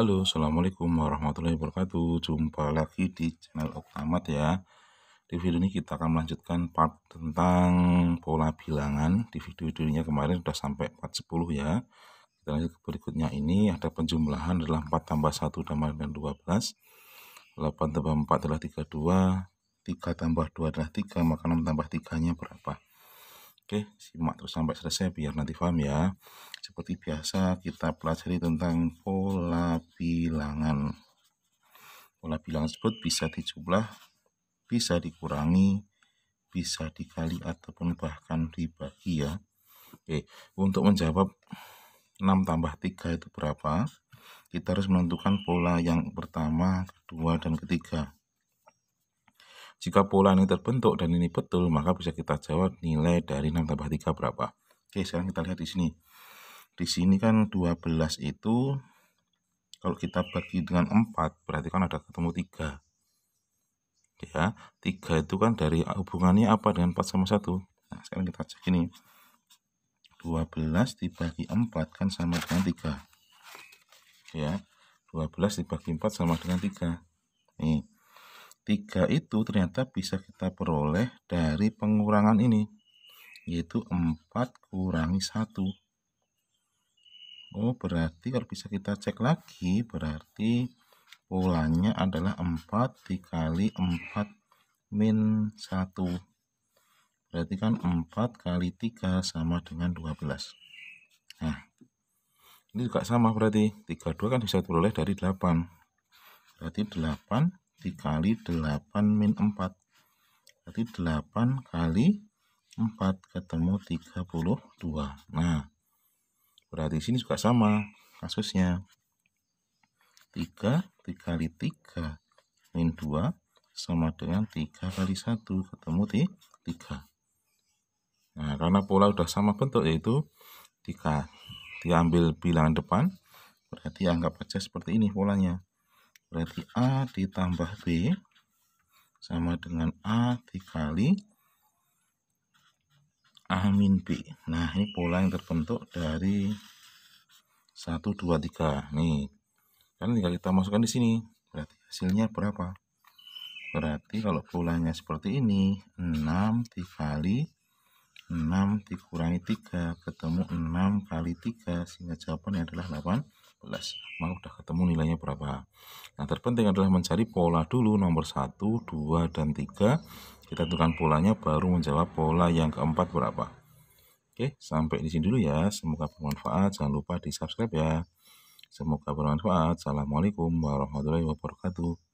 Halo, Assalamualaikum warahmatullahi wabarakatuh. Jumpa lagi di channel Oktamat ya. Di video ini kita akan melanjutkan part tentang pola bilangan. Di video videonya kemarin sudah sampai 410 ya. Kita lanjut ke berikutnya ini ada penjumlahan adalah 4 tambah 1 tambah dengan 12. 8 tambah 4 adalah 32. 3 tambah 2 adalah 3, maka 6 tambah 3-nya berapa? Oke, simak terus sampai selesai biar nanti paham ya. Seperti biasa kita pelajari tentang pola bilangan. Pola bilangan tersebut bisa dijumlah, bisa dikurangi, bisa dikali ataupun bahkan dibagi ya. Oke, untuk menjawab 6 tambah 3 itu berapa? Kita harus menentukan pola yang pertama, kedua, dan ketiga. Jika pola ini terbentuk dan ini betul, maka bisa kita jawab nilai dari 6 tambah 3 berapa. Oke, sekarang kita lihat di sini. Di sini kan 12 itu, kalau kita bagi dengan 4, berarti kan ada ketemu 3. Ya, 3 itu kan dari hubungannya apa dengan 4 sama 1? Nah, sekarang kita cek ini. 12 dibagi 4 kan sama dengan 3. Ya, 12 dibagi 4 sama dengan 3. Nih, 3 itu ternyata bisa kita peroleh dari pengurangan ini yaitu 4 kurangi 1 Oh berarti kalau bisa kita cek lagi berarti polanya adalah 4 dikali 4 min 1 berarti kan 4 kali 3 sama dengan 12 nah ini juga sama berarti 32 kan bisa diperoleh dari 8 berarti 8 dikali 8 min 4 berarti 8 kali 4 ketemu 32 nah berarti sini juga sama kasusnya 3 dikali 3 min 2 sama dengan 3 kali 1 ketemu 3 nah karena pola sudah sama bentuk yaitu 3 diambil bilangan depan berarti anggap aja seperti ini polanya Berarti A ditambah B sama dengan A dikali A min B. Nah, ini pola yang terbentuk dari 1, 2, 3. Nih, kan tinggal kita masukkan di sini. Berarti hasilnya berapa? Berarti kalau polanya seperti ini, 6 dikali 6 dikurangi 3 ketemu 6 kali 3 sehingga jawabannya adalah 18 maka udah ketemu nilainya berapa nah terpenting adalah mencari pola dulu nomor 1, 2, dan 3 kita tentukan polanya baru menjawab pola yang keempat berapa oke sampai di sini dulu ya semoga bermanfaat jangan lupa di subscribe ya semoga bermanfaat assalamualaikum warahmatullahi wabarakatuh